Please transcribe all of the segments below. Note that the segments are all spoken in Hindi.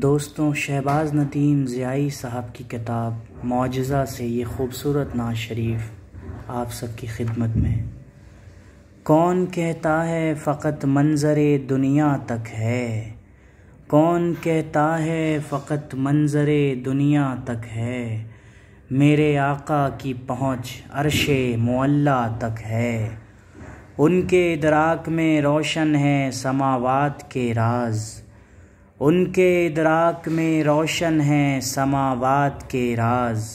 दोस्तों शहबाज नदीम ज़ियाई साहब की किताब मुजज़ा से ये खूबसूरत ना शरीफ आप सबकी खिदमत में कौन कहता है फ़कत मंज़र दुनिया तक है कौन कहता है फ़कत मंज़र दुनिया तक है मेरे आका की पहुँच अरश मुल्ला तक है उनके इदराक में रोशन है समावात के राज़ उनके इदराक में रोशन हैं समावात के राज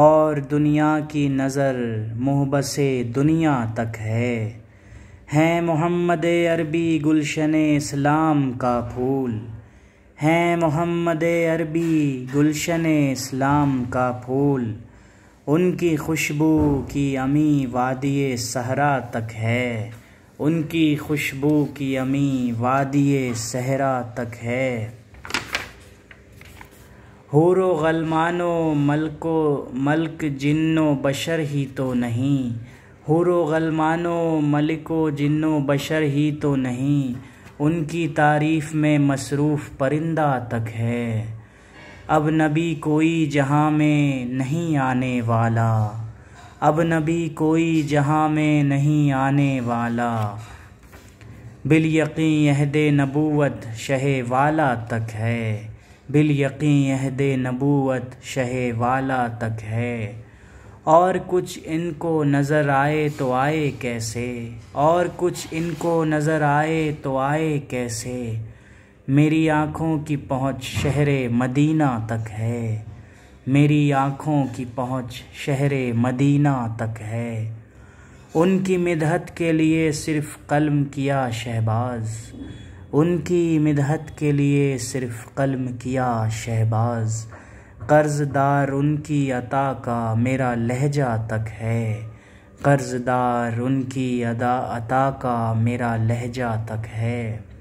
और दुनिया की नज़र मुहबस दुनिया तक है हैं मोहम्मद अरबी गुलशन इस्लाम का फूल हैं मोहम्मद अरबी गुलशन इस्लाम का फूल उनकी खुशबू की अमी वादिय सहरा तक है उनकी खुशबू की अमी वादिय सहरा तक है हूर गलमानो मलको मलक जिन्नो बशर ही तो नहीं हूर गलमानो मलिको जिन्नो बशर ही तो नहीं उनकी तारीफ़ में मसरूफ़ परिंदा तक है अब नबी कोई जहाँ में नहीं आने वाला अब नबी कोई जहाँ में नहीं आने वाला बिल यकीन यहद नबूवत शह वाला तक है बिल यकीन यहद नबूत शह वाला तक है और कुछ इनको नज़र आए तो आए कैसे और कुछ इनको नज़र आए तो आए कैसे मेरी आँखों की पहुँच शहर मदीना तक है मेरी आँखों की पहुँच शहर मदीना तक है उनकी मिदहत के लिए सिर्फ कलम किया शहबाज उनकी मिदहत के लिए सिर्फ कलम किया शहबाज कर्जदार उनकी अता का मेरा लहजा तक है कर्जदार उनकी अदा अता का मेरा लहजा तक है